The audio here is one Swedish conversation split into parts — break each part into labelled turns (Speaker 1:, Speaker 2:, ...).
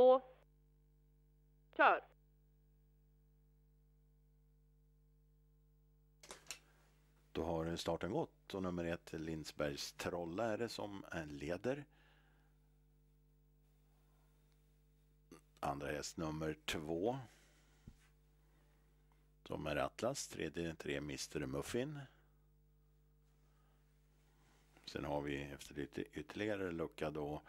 Speaker 1: två, kör! Då har starten gått och nummer ett Lindsbergs Trolla är det som leder. Andra häst nummer två. Som är Atlas, tredje tre Mr Muffin. Sen har vi efter ytterligare lucka då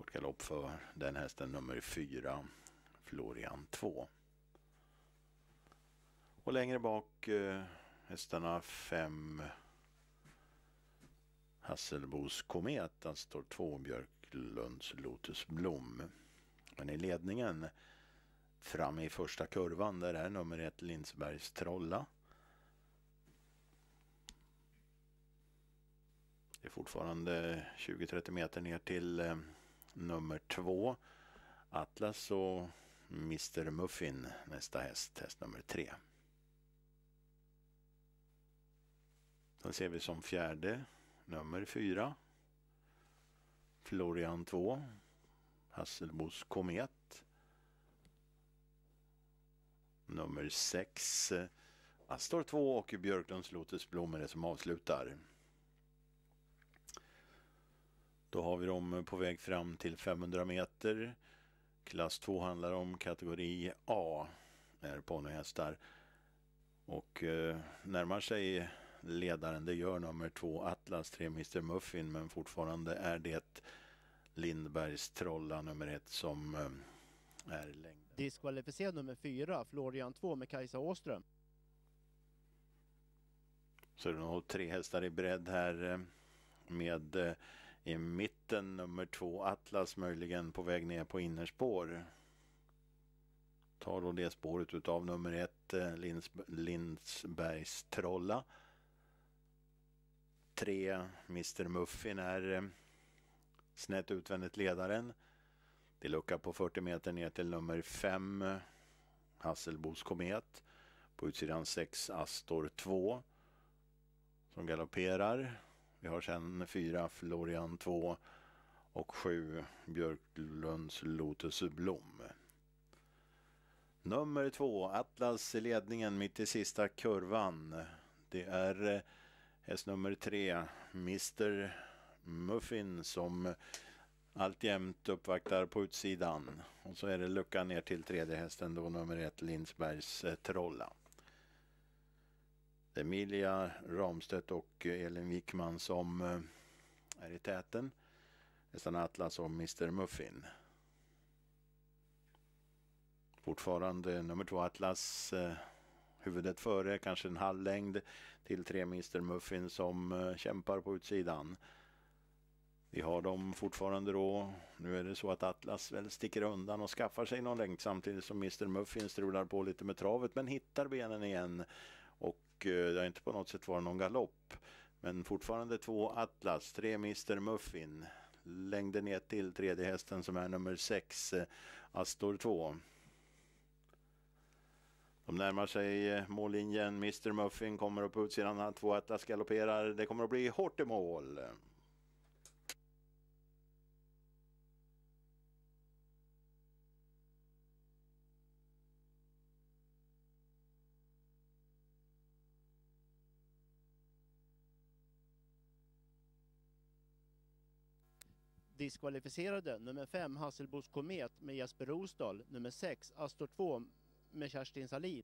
Speaker 1: kort galopp för den hästen nummer fyra, Florian 2. Och längre bak eh, hästarna 5 Hasselbos Komet, alltså står 2 Björklunds Lotus Blom. Men i ledningen framme i första kurvan där är nummer 1 Lindsbergs Trolla. Det är fortfarande 20-30 meter ner till eh, nummer två Atlas och Mr Muffin nästa häst, häst nummer tre. Sen ser vi som fjärde nummer fyra Florian 2 Hasselbos komet nummer 6. Astor 2 och Björklunds Lotus Blom är det som avslutar. Då har vi dem på väg fram till 500 meter. Klass 2 handlar om kategori A, är ponnyhästar. Och eh, närmar sig ledaren, det gör nummer 2 Atlas, 3 Mr Muffin, men fortfarande är det Lindbergs Trolla nummer 1 som eh, är längden. Diskvalificerad nummer 4, Florian 2 med Kajsa Åström. Så det är nog tre hästar i bredd här eh, med eh, i mitten nummer två Atlas möjligen på väg ner på innerspår. Tar då det spåret utav nummer ett eh, Linds, Lindsbergs Trolla. Tre Mr Muffin är eh, snett utvändigt ledaren. Det är lucka på 40 meter ner till nummer fem Hasselbos Komet. På utsidan 6 Astor 2 som galopperar. Vi har sen fyra Florian 2 och sju Björklunds Lotus Blom. Nummer två, Atlas i ledningen mitt i sista kurvan. Det är häst eh, nummer tre, Mr Muffin som alltjämt uppvaktar på utsidan. Och så är det luckan ner till tredje hästen då, nummer ett, Lindsbergs eh, Trolla. Emilia Ramstedt och Elin Wickman som eh, är i täten. Nästan Atlas och Mr Muffin. Fortfarande nummer två Atlas, eh, huvudet före, kanske en halv längd till tre Mr Muffin som eh, kämpar på utsidan. Vi har dem fortfarande då. Nu är det så att Atlas väl sticker undan och skaffar sig någon längd samtidigt som Mr Muffin strular på lite med travet men hittar benen igen Eh, det har inte på något sätt varit någon galopp. Men fortfarande två Atlas, tre Mr Muffin, längden ner till tredje hästen som är nummer sex, eh, Astor 2. De närmar sig eh, mållinjen, Mr Muffin kommer upp på utsidan, två Atlas galopperar, det kommer att bli hårt i mål. diskvalificerade nummer 5 Hasselbos Komet med Jesper Rosdahl, nummer 6 Astor 2 med Kerstin Salin.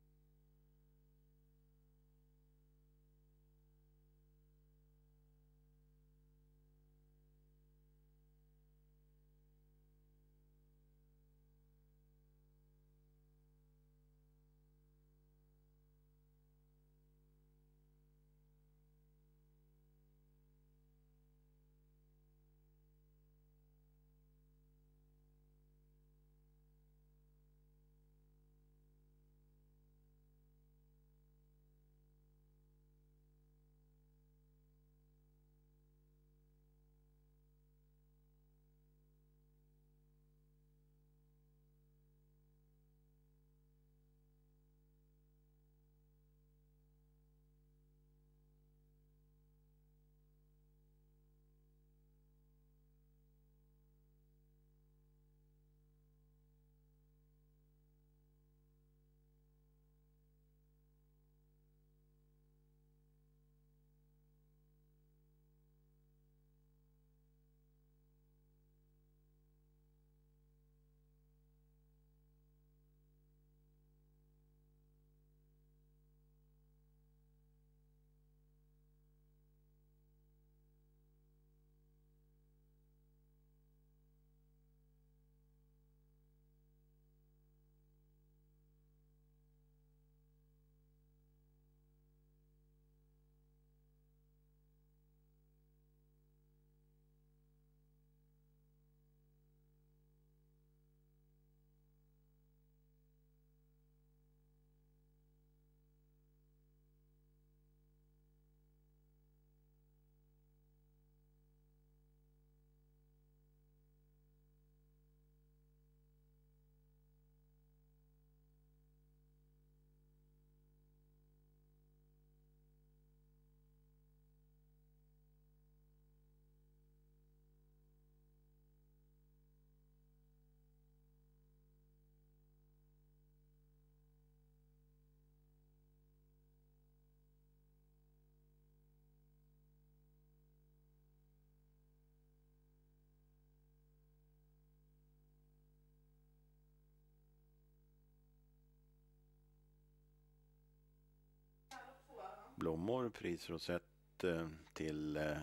Speaker 1: blommor, prisrosett eh, till eh,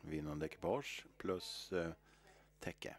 Speaker 1: vinnande ekipage plus eh, täcke.